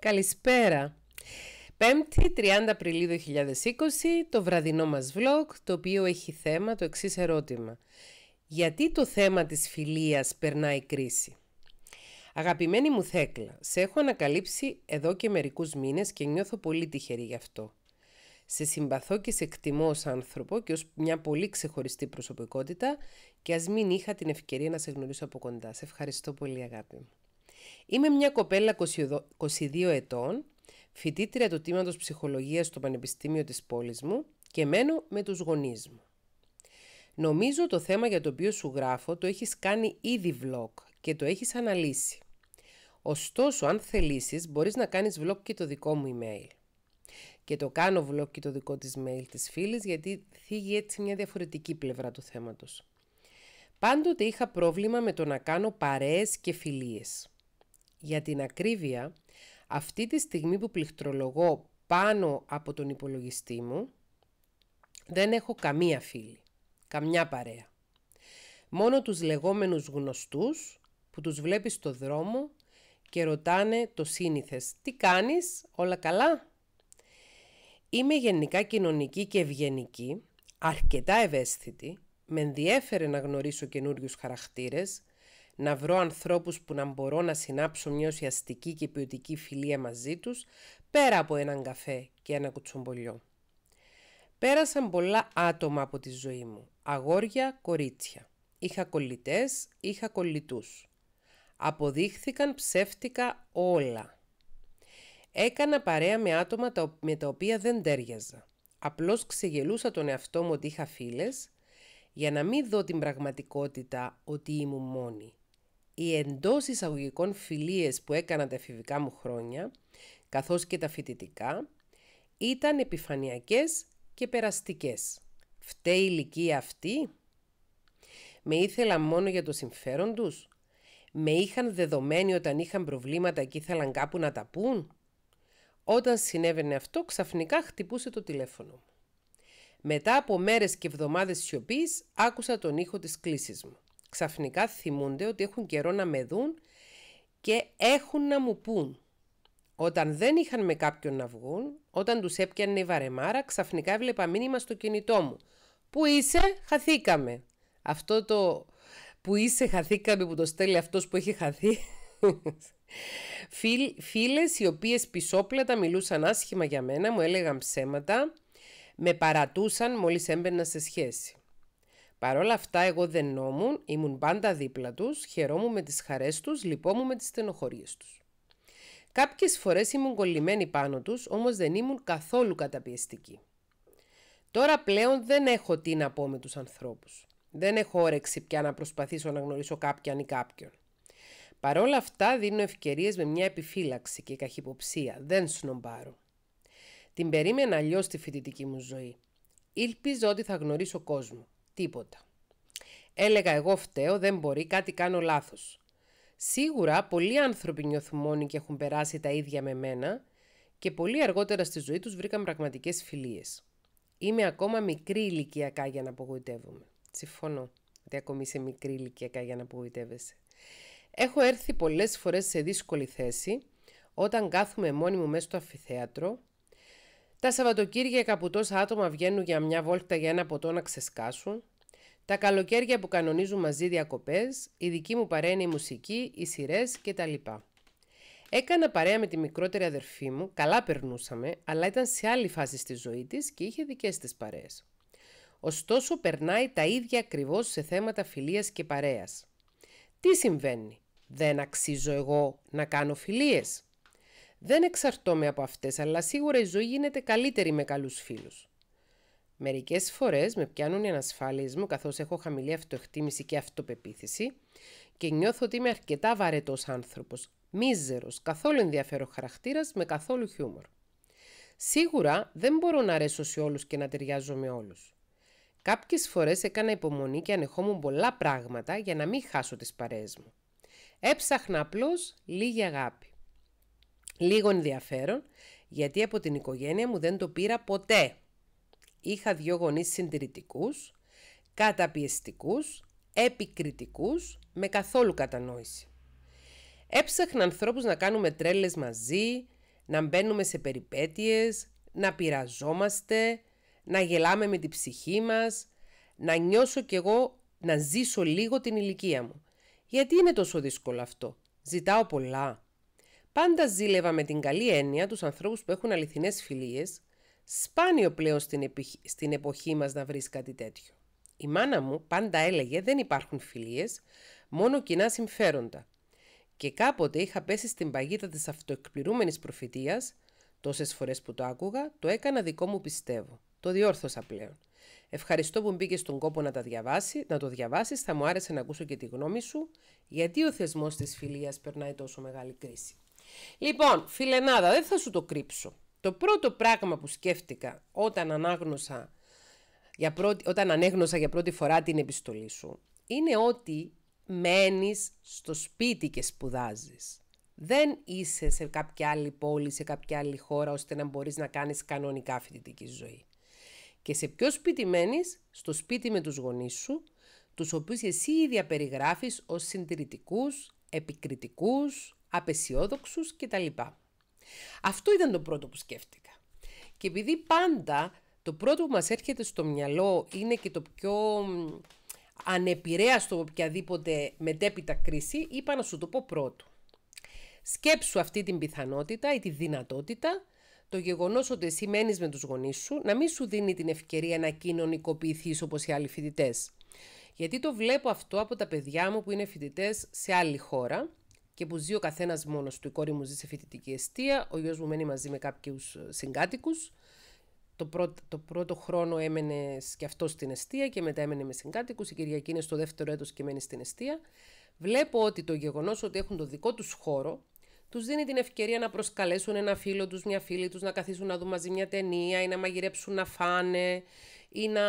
Καλησπέρα. 5η 30 Απριλίου 2020, το βραδινό μας vlog, το οποίο έχει θέμα το εξής ερώτημα. Γιατί το θέμα της φιλίας περνάει κρίση. Αγαπημένη μου Θέκλα, σε έχω ανακαλύψει εδώ και μερικούς μήνες και νιώθω πολύ τυχερή γι' αυτό. Σε συμπαθώ και σε εκτιμώ ως άνθρωπο και ως μια πολύ ξεχωριστή προσωπικότητα και ας μην είχα την ευκαιρία να σε γνωρίσω από κοντά. Σε ευχαριστώ πολύ αγάπη μου. Είμαι μια κοπέλα 22 ετών, φοιτήτρια του τμήματος ψυχολογίας στο Πανεπιστήμιο της πόλης μου και μένω με τους γονείς μου. Νομίζω το θέμα για το οποίο σου γράφω το έχεις κάνει ήδη vlog και το έχεις αναλύσει. Ωστόσο, αν θελήσεις, μπορείς να κάνεις vlog και το δικό μου email. Και το κάνω vlog και το δικό της mail της φίλης γιατί θίγει έτσι μια διαφορετική πλευρά του θέματος. Πάντοτε είχα πρόβλημα με το να κάνω παρέες και φιλίες. Για την ακρίβεια, αυτή τη στιγμή που πληκτρολογώ πάνω από τον υπολογιστή μου, δεν έχω καμία φίλη, καμιά παρέα. Μόνο τους λεγόμενους γνωστούς που τους βλέπεις στο δρόμο και ρωτάνε το σύνηθες «Τι κάνεις, όλα καλά» Είμαι γενικά κοινωνική και ευγενική, αρκετά ευαίσθητη, με ενδιέφερε να γνωρίσω καινούριους χαρακτήρες, να βρω ανθρώπους που να μπορώ να συνάψω μια ουσιαστική και ποιοτική φιλία μαζί τους, πέρα από έναν καφέ και ένα κουτσομπολιό. Πέρασαν πολλά άτομα από τη ζωή μου, αγόρια, κορίτσια. Είχα κολλητές, είχα κολλητούς. Αποδείχθηκαν ψεύτικα όλα. Έκανα παρέα με άτομα με τα οποία δεν τέριαζα. Απλώς ξεγελούσα τον εαυτό μου ότι είχα φίλες για να μην δω την πραγματικότητα ότι ήμουν μόνη οι εντός εισαγωγικών φιλίες που έκανα τα εφηβικά μου χρόνια, καθώς και τα φοιτητικά, ήταν επιφανειακές και περαστικές. Φταίει η ηλικία αυτή? Με ήθελα μόνο για το συμφέρον τους? Με είχαν δεδομένοι όταν είχαν προβλήματα και ήθελαν κάπου να τα πούν? Όταν συνέβαινε αυτό, ξαφνικά χτυπούσε το τηλέφωνο Μετά από μέρες και εβδομάδες σιωπής, άκουσα τον ήχο της κλήσης μου ξαφνικά θυμούνται ότι έχουν καιρό να με δουν και έχουν να μου πούν. Όταν δεν είχαν με κάποιον να βγουν, όταν τους έπιανε η βαρεμάρα, ξαφνικά έβλεπα μήνυμα στο κινητό μου. Πού είσαι, χαθήκαμε. Αυτό το που είσαι, χαθήκαμε που το στέλνει αυτός που έχει χαθεί. Φίλ, φίλες οι οποίες πισόπλατα μιλούσαν άσχημα για μένα, μου έλεγαν ψέματα, με παρατούσαν μόλις έμπαινα σε σχέση. Παρ' όλα αυτά εγώ δεν νόμουν, ήμουν πάντα δίπλα τους, χαιρόμουν με τις χαρές τους, λυπόμουν με τις στενοχωρίες τους. Κάποιες φορές ήμουν κολλημένη πάνω τους, όμως δεν ήμουν καθόλου καταπιεστική. Τώρα πλέον δεν έχω τι να πω με τους ανθρώπους. Δεν έχω όρεξη πια να προσπαθήσω να γνωρίσω κάποιον ή κάποιον. Παρ' όλα αυτά δίνω ευκαιρίες με μια επιφύλαξη και καχυποψία. Δεν σνομπάρω. Την περίμενα αλλιώς στη φοιτητική μου ζωή. Ήλπιζα ότι θα γνωρίσω κόσμο τίποτα. Έλεγα εγώ φταίω, δεν μπορεί, κάτι κάνω λάθος. Σίγουρα πολλοί άνθρωποι νιώθουν μόνοι και έχουν περάσει τα ίδια με μένα και πολύ αργότερα στη ζωή τους βρήκαν πραγματικές φιλίες. Είμαι ακόμα μικρή ηλικιακά για να απογοητεύομαι. Συμφωνώ ότι ακόμη είσαι μικρή ηλικιακά για να απογοητεύεσαι. Έχω έρθει πολλές φορές σε δύσκολη θέση όταν κάθομαι μόνη μου μέσα στο αφιθέατρο τα Σαββατοκύριακα που τόσα άτομα βγαίνουν για μια βόλτα για ένα ποτό να ξεσκάσουν, τα καλοκαίρια που κανονίζουν μαζί διακοπές, η δική μου παρέα είναι η μουσική, οι σειρές κτλ. Έκανα παρέα με τη μικρότερη αδερφή μου, καλά περνούσαμε, αλλά ήταν σε άλλη φάση στη ζωή της και είχε δικές της παρέες. Ωστόσο περνάει τα ίδια ακριβώς σε θέματα φιλίας και παρέας. Τι συμβαίνει, δεν αξίζω εγώ να κάνω φιλίες. Δεν εξαρτώμαι από αυτές, αλλά σίγουρα η ζωή γίνεται καλύτερη με καλούς φίλους. Μερικές φορές με πιάνουν οι ανασφάλειες μου καθώς έχω χαμηλή αυτοεκτίμηση και αυτοπεποίθηση και νιώθω ότι είμαι αρκετά βαρετός άνθρωπος, μίζερος, καθόλου ενδιαφέρον χαρακτήρας με καθόλου χιούμορ. Σίγουρα δεν μπορώ να αρέσω σε όλους και να ταιριάζω με όλους. Κάποιες φορές έκανα υπομονή και ανεχόμουν πολλά πράγματα για να μην χάσω τις παρέες μου. Έψαχνα απλώς λίγη αγάπη. Λίγο ενδιαφέρον, γιατί από την οικογένεια μου δεν το πήρα ποτέ. Είχα δύο γονείς συντηρητικούς, καταπιεστικούς, επικριτικούς, με καθόλου κατανόηση. Έψαχνα ανθρώπους να κάνουμε τρέλες μαζί, να μπαίνουμε σε περιπέτειες, να πειραζόμαστε, να γελάμε με την ψυχή μας, να νιώσω κι εγώ να ζήσω λίγο την ηλικία μου. Γιατί είναι τόσο δύσκολο αυτό. Ζητάω πολλά. Πάντα ζήλευα με την καλή έννοια τους ανθρώπους που έχουν αληθινές φιλίες, σπάνιο πλέον στην, στην εποχή μας να βρεις κάτι τέτοιο. Η μάνα μου πάντα έλεγε δεν υπάρχουν φιλίες, μόνο κοινά συμφέροντα. Και κάποτε είχα πέσει στην παγίδα της αυτοεκπληρούμενης προφητείας, τόσες φορές που το άκουγα, το έκανα δικό μου πιστεύω. Το διόρθωσα πλέον. Ευχαριστώ που μπήκε στον κόπο να, τα διαβάσει, να το διαβάσεις. Θα μου άρεσε να ακούσω και τη γνώμη σου, γιατί ο θεσμός της φιλίας περνάει τόσο μεγάλη κρίση. Λοιπόν, φιλενάδα, δεν θα σου το κρύψω. Το πρώτο πράγμα που σκέφτηκα όταν, ανάγνωσα για πρώτη, όταν ανέγνωσα για πρώτη φορά την επιστολή σου είναι ότι μένεις στο σπίτι και σπουδάζεις. Δεν είσαι σε κάποια άλλη πόλη, σε κάποια άλλη χώρα, ώστε να μπορείς να κάνεις κανονικά φοιτητική ζωή. Και σε ποιο σπίτι μένεις, στο σπίτι με τους γονείς σου, τους οποίους εσύ ίδια περιγράφεις ως συντηρητικούς, επικριτικούς, απεσιόδοξους κτλ. Αυτό ήταν το πρώτο που σκέφτηκα. Και επειδή πάντα το πρώτο που μας έρχεται στο μυαλό είναι και το πιο ανεπηρέαστο οποιαδήποτε μετέπειτα κρίση, είπα να σου το πω πρώτο. Σκέψου αυτή την πιθανότητα ή τη δυνατότητα το γεγονός ότι εσύ με τους γονείς σου να μην σου δίνει την ευκαιρία να κοινωνικοποιηθείς όπως οι άλλοι φοιτητές. Γιατί το βλέπω αυτό από τα παιδιά μου που είναι φοιτητές σε άλλη χώρα και που ζει ο καθένας μόνος του. Η κόρη μου ζει σε φοιτητική αιστεία, ο γιος μου μένει μαζί με κάποιους ε, συγκάτοικους. Το, το πρώτο χρόνο έμενε και αυτός στην αιστεία και μετά έμενε με συγκάτοικους. Η Κυριακή είναι στο δεύτερο έτος και μένει στην αιστεία. Βλέπω ότι το γεγονός ότι έχουν το δικό τους χώρο τους δίνει την ευκαιρία να προσκαλέσουν ένα φίλο τους, μια φίλη τους, να καθίσουν να δουν μαζί μια ταινία ή να μαγειρέψουν να φάνε ή να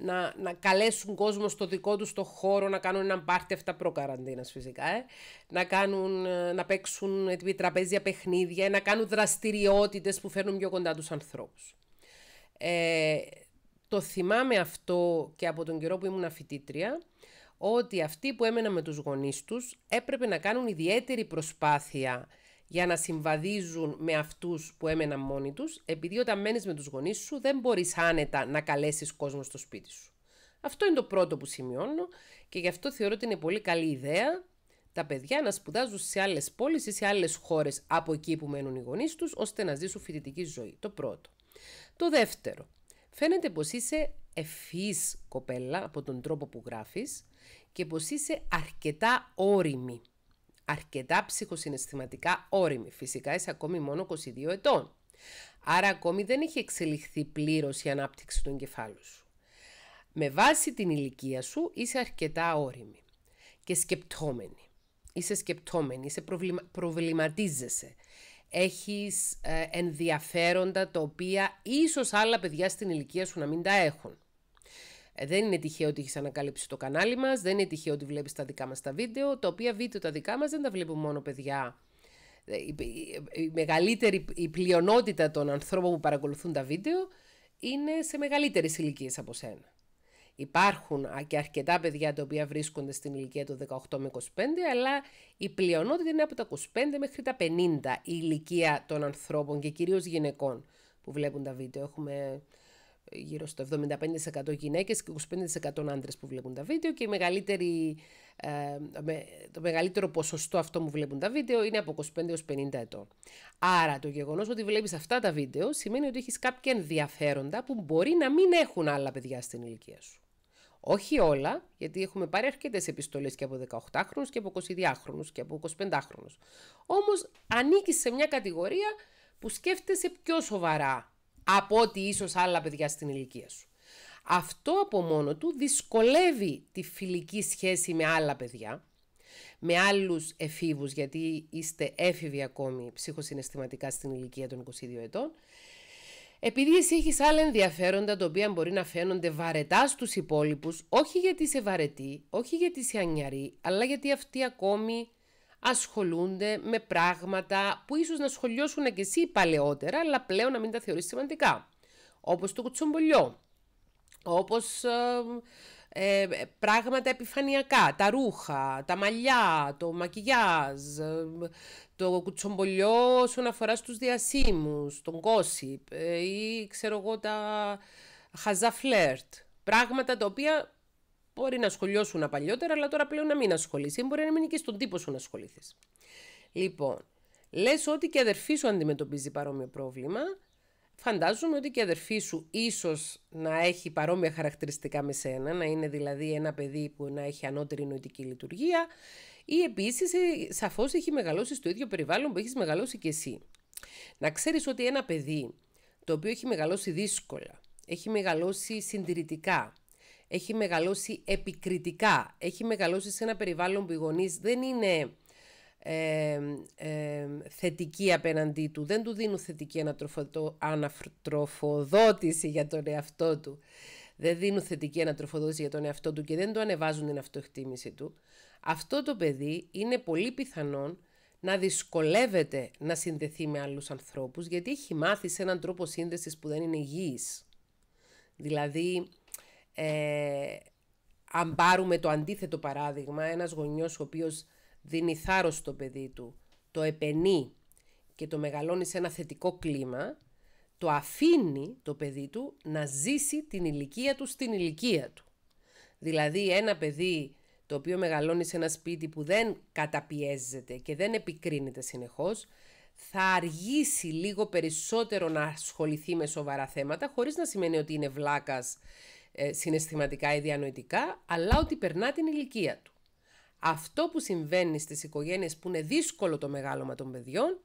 να, να καλέσουν κόσμο στο δικό τους το χώρο να κανουν ένα έναν πάρτι φυσικά. Ε. Να, κάνουν, ε, να παίξουν τραπέζια παιχνίδια, να κάνουν δραστηριότητες που φέρνουν πιο κοντά τους ανθρώπους. Ε, το θυμάμαι αυτό και από τον καιρό που ήμουν φοιτήτρια, ότι αυτοί που έμεναν με τους γονείς τους έπρεπε να κάνουν ιδιαίτερη προσπάθεια για να συμβαδίζουν με αυτούς που έμεναν μόνοι τους, επειδή όταν μένεις με τους γονείς σου δεν μπορείς άνετα να καλέσεις κόσμο στο σπίτι σου. Αυτό είναι το πρώτο που σημειώνω και γι' αυτό θεωρώ ότι είναι πολύ καλή ιδέα τα παιδιά να σπουδάζουν σε άλλες πόλεις ή σε άλλες χώρες από εκεί που μένουν οι γονείς τους, ώστε να ζήσουν φοιτητική ζωή. Το πρώτο. Το δεύτερο. Φαίνεται πως είσαι ευφυής κοπέλα από τον τρόπο που γράφεις και πως είσαι αρκετά όρημη αρκετά ψυχοσυναισθηματικά όριμη. Φυσικά είσαι ακόμη μόνο 22 ετών. Άρα ακόμη δεν έχει εξελιχθεί πλήρως η ανάπτυξη του εγκεφάλου σου. Με βάση την ηλικία σου είσαι αρκετά όρημη και σκεπτόμενη. Είσαι σκεπτόμενη, είσαι προβλημα... προβληματίζεσαι. Έχεις ε, ενδιαφέροντα τα οποία ίσως άλλα παιδιά στην ηλικία σου να μην τα έχουν. Ε, δεν είναι τυχαίο ότι έχεις ανακαλύψει το κανάλι μας, δεν είναι τυχαίο ότι βλέπεις τα δικά μας τα βίντεο, τα οποία βίντεο τα δικά μας δεν τα βλέπουν μόνο παιδιά. Ε, η, μεγαλύτερη, η πλειονότητα των ανθρώπων που παρακολουθούν τα βίντεο είναι σε μεγαλύτερες ηλικίες από σένα. Υπάρχουν και αρκετά παιδιά τα οποία βρίσκονται στην ηλικία των 18 με 25, αλλά η πλειονότητα είναι από τα 25 μέχρι τα 50 η ηλικία των ανθρώπων και κυρίως γυναικών που βλέπουν τα βίντεο. Έχουμε γύρω στο 75% γυναίκες και 25% άντρες που βλέπουν τα βίντεο και η μεγαλύτερη, ε, το μεγαλύτερο ποσοστό αυτό που βλέπουν τα βίντεο είναι από 25 έως 50 ετών. Άρα το γεγονός ότι βλέπεις αυτά τα βίντεο σημαίνει ότι έχεις κάποια ενδιαφέροντα που μπορεί να μην έχουν άλλα παιδιά στην ηλικία σου. Όχι όλα, γιατί έχουμε πάρει αρκετές επιστολές και από 18χρονου και από 22χρονου και από 25χρονου. Όμως ανήκεις σε μια κατηγορία που σκέφτεσαι πιο σοβαρά από ότι ίσως άλλα παιδιά στην ηλικία σου. Αυτό από μόνο του δυσκολεύει τη φιλική σχέση με άλλα παιδιά, με άλλους εφήβους, γιατί είστε έφηβοι ακόμη ψυχοσυναισθηματικά στην ηλικία των 22 ετών, επειδή εσύ έχεις άλλα ενδιαφέροντα τα οποία μπορεί να φαίνονται βαρετά στους υπόλοιπους, όχι γιατί είσαι βαρετή, όχι γιατί είσαι ανιαρή, αλλά γιατί αυτοί ακόμη ασχολούνται με πράγματα που ίσως να σχολιώσουν και εσύ παλαιότερα, αλλά πλέον να μην τα θεωρείς σημαντικά. Όπως το κουτσομπολιό, όπως ε, ε, πράγματα επιφανειακά, τα ρούχα, τα μαλλιά, το μακιγιάζ, ε, το κουτσομπολιό όσον αφορά στους διασύμους, τον gossip ή ξέρω εγώ τα χαζαφλερτ, Πράγματα τα οποία Μπορεί να ασχολιώσουν παλιότερα, αλλά τώρα πλέον να μην ασχολείσαι. Μπορεί να μην και στον τύπο σου να ασχοληθείς. Λοιπόν, λες ότι και η αδερφή σου αντιμετωπίζει παρόμοιο πρόβλημα. Φαντάζομαι ότι και η αδερφή σου ίσως να έχει παρόμοια χαρακτηριστικά με σένα, να είναι δηλαδή ένα παιδί που να έχει ανώτερη νοητική λειτουργία, ή επίσης ε, σαφώς έχει μεγαλώσει στο ίδιο περιβάλλον που έχεις μεγαλώσει και εσύ. Να ξέρεις ότι ένα παιδί το οποίο έχει μεγαλώσει δύσκολα, έχει μεγαλώσει συντηρητικά, έχει μεγαλώσει επικριτικά, έχει μεγαλώσει σε ένα περιβάλλον που οι γονείς δεν είναι ε, θετικοί απέναντί του, δεν του δίνουν θετική ανατροφοδότηση για τον εαυτό του. Δεν δίνουν θετική ανατροφοδότηση για τον εαυτό του και δεν του ανεβάζουν την αυτοεκτίμηση του. Αυτό το παιδί είναι πολύ πιθανόν να δυσκολεύεται να συνδεθεί με άλλους ανθρώπους γιατί έχει μάθει σε έναν τρόπο σύνδεσης που δεν είναι υγιής. Δηλαδή ε, αν πάρουμε το αντίθετο παράδειγμα, ένας γονιός ο οποίος δίνει θάρρος στο παιδί του, το επενεί και το μεγαλώνει σε ένα θετικό κλίμα, το αφήνει το παιδί του να ζήσει την ηλικία του στην ηλικία του. Δηλαδή ένα παιδί το οποίο μεγαλώνει σε ένα σπίτι που δεν καταπιέζεται και δεν επικρίνεται συνεχώς, θα αργήσει λίγο περισσότερο να ασχοληθεί με σοβαρά θέματα, χωρίς να σημαίνει ότι είναι βλάκας ε, συναισθηματικά ή διανοητικά, αλλά ότι περνά την ηλικία του. Αυτό που συμβαίνει στις οικογένειες που είναι δύσκολο το μεγάλωμα των παιδιών,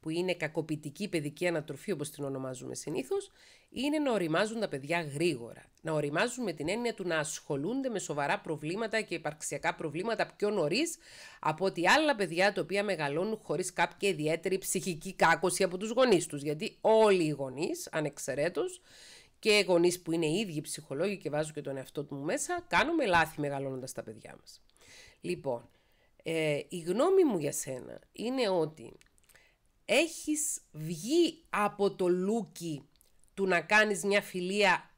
που είναι κακοποιητική παιδική ανατροφή όπως την ονομάζουμε συνήθως, είναι να οριμάζουν τα παιδιά γρήγορα. Να οριμάζουν με την έννοια του να ασχολούνται με σοβαρά προβλήματα και υπαρξιακά προβλήματα πιο νωρίς από ότι άλλα παιδιά τα οποία μεγαλώνουν χωρίς κάποια ιδιαίτερη ψυχική κάκωση από τους γονείς τους, Γιατί όλοι οι γονείς, ανεξαιρέτως, και γονείς που είναι οι ίδιοι ψυχολόγοι και βάζω και τον εαυτό του μέσα, κάνουμε λάθη μεγαλώνοντας τα παιδιά μας. Λοιπόν, ε, η γνώμη μου για σένα είναι ότι έχεις βγει από το λούκι του να κάνεις μια φιλία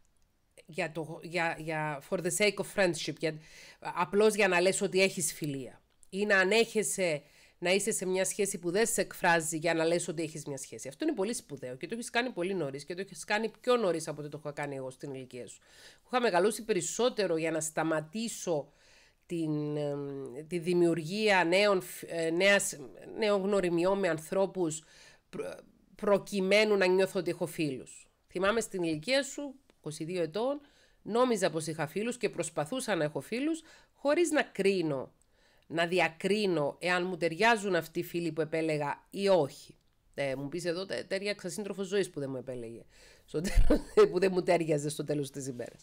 για το, για, για, for the sake of friendship, για, απλώς για να λες ότι έχεις φιλία ή να ανέχεσαι να είσαι σε μια σχέση που δεν σε εκφράζει για να λες ότι έχεις μια σχέση. Αυτό είναι πολύ σπουδαίο και το έχεις κάνει πολύ νωρίς και το έχεις κάνει πιο νωρίς από ό,τι το έχω κάνει εγώ στην ηλικία σου. Είχα μεγαλώσει περισσότερο για να σταματήσω την, τη δημιουργία νέων, ε, νέας, νέων γνωριμιών με ανθρώπους προ, προκειμένου να νιώθω ότι έχω φίλους. Θυμάμαι στην ηλικία σου, 22 ετών, νόμιζα πως είχα φίλους και προσπαθούσα να έχω φίλους χωρίς να κρίνω να διακρίνω εάν μου ταιριάζουν αυτοί οι φίλοι που επέλεγα ή όχι. Ε, μου πεις εδώ ταιριάξα σύντροφος ζωής που δεν μου επέλεγε. Στο τέλος, ε, που δεν μου ταιριάζε στο τέλος της ημέρας.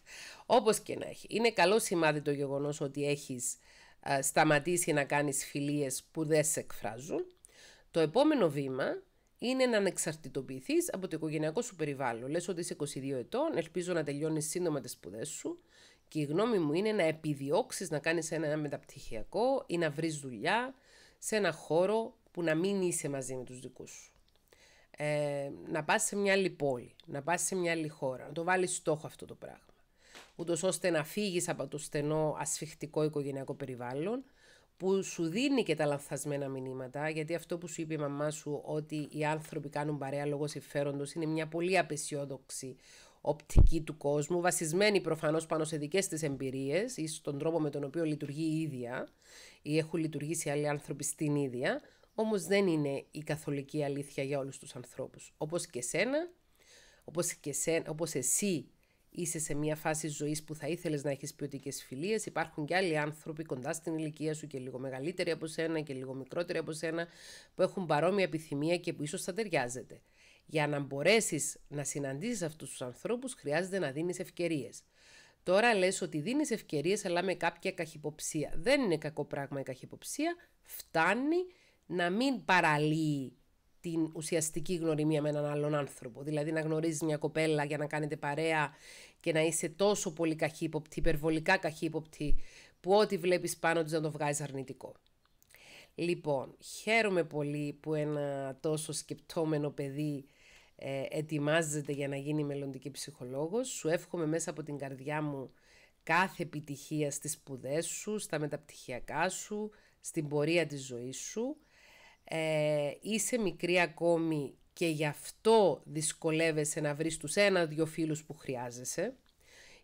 Όπως και να έχει. Είναι καλό σημάδι το γεγονός ότι έχεις ε, σταματήσει να κάνεις φιλίες που δεν σε εκφράζουν. Το επόμενο βήμα είναι να ανεξαρτητοποιηθείς από το οικογενειακό σου περιβάλλον. Λες ότι είσαι 22 ετών, ελπίζω να τελειώνεις σύντομα τις σπουδές σου. Και η γνώμη μου είναι να επιδιώξεις να κάνεις ένα μεταπτυχιακό ή να βρεις δουλειά σε ένα χώρο που να μην είσαι μαζί με τους δικούς σου. Ε, να πας σε μια άλλη πόλη, να πας σε μια άλλη χώρα, να το βάλεις στόχο αυτό το πράγμα. Ούτως ώστε να φύγεις από το στενό ασφιχτικό οικογενειακό περιβάλλον που σου δίνει και τα λανθασμένα μηνύματα, γιατί αυτό που σου είπε η μαμά σου ότι οι άνθρωποι κάνουν παρέα λόγω συμφέροντος είναι μια πολύ απεσιόδοξη οπτική του κόσμου, βασισμένη προφανώς πάνω σε δικές της εμπειρίες ή στον τρόπο με τον οποίο λειτουργεί η ίδια ή έχουν λειτουργήσει άλλοι άνθρωποι στην ίδια, όμως δεν είναι η καθολική αλήθεια για όλους τους ανθρώπους. Όπως και σένα, όπως, και όπως εσύ είσαι σε μια φάση ζωής που θα ήθελες να έχεις ποιοτικές φιλίες, υπάρχουν και άλλοι άνθρωποι κοντά στην ηλικία σου και λίγο μεγαλύτεροι από σένα και λίγο μικρότεροι από σένα που έχουν παρόμοια επιθυμία και που ίσως θα ταιριάζεται. Για να μπορέσεις να συναντήσεις αυτούς τους ανθρώπους, χρειάζεται να δίνεις ευκαιρίες. Τώρα λες ότι δίνεις ευκαιρίες, αλλά με κάποια καχυποψία. Δεν είναι κακό πράγμα η καχυποψία. Φτάνει να μην παραλύει την ουσιαστική γνωριμία με έναν άλλον άνθρωπο. Δηλαδή να γνωρίζεις μια κοπέλα για να κάνετε παρέα και να είσαι τόσο πολύ καχύποπτη, υπερβολικά καχύποπτη, που ό,τι βλέπεις πάνω της να το βγάζεις αρνητικό. Λοιπόν, χαίρομαι πολύ που ένα τόσο σκεπτόμενο παιδί ε, ετοιμάζεται για να γίνει μελλοντική ψυχολόγος. Σου εύχομαι μέσα από την καρδιά μου κάθε επιτυχία στις σπουδές σου, στα μεταπτυχιακά σου, στην πορεία της ζωής σου. Ε, είσαι μικρή ακόμη και γι' αυτό δυσκολεύεσαι να βρεις τους ένα-δυο φίλους που χρειάζεσαι.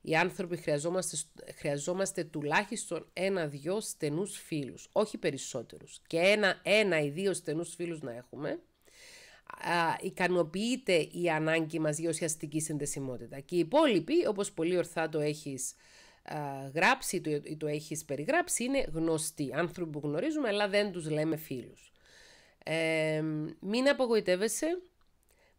Οι άνθρωποι χρειαζόμαστε, χρειαζόμαστε τουλάχιστον ένα-δυο στενούς φίλους, όχι περισσότερους. Και ένα, ένα ή δύο στενούς φίλους να έχουμε α, ικανοποιείται η ανάγκη μας για ουσιαστική συνδεσιμότητα. Και οι υπόλοιποι, όπως πολύ ορθά το έχεις α, γράψει ή το, το έχεις περιγράψει, είναι γνωστοί, άνθρωποι που γνωρίζουμε, αλλά δεν τους λέμε φίλους. Ε, μην απογοητεύεσαι,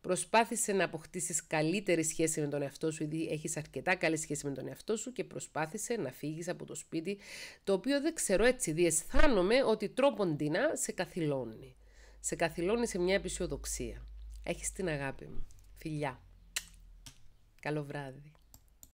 προσπάθησε να αποκτήσεις καλύτερη σχέση με τον εαυτό σου, ήδη έχεις αρκετά καλή σχέση με τον εαυτό σου και προσπάθησε να φύγεις από το σπίτι, το οποίο δεν ξέρω έτσι, διαισθάνομαι ότι τρόποντίνα σε καθυλώνει. Σε καθυλώνει σε μια επισιοδοξία. Έχεις την αγάπη μου. Φιλιά. Καλό βράδυ.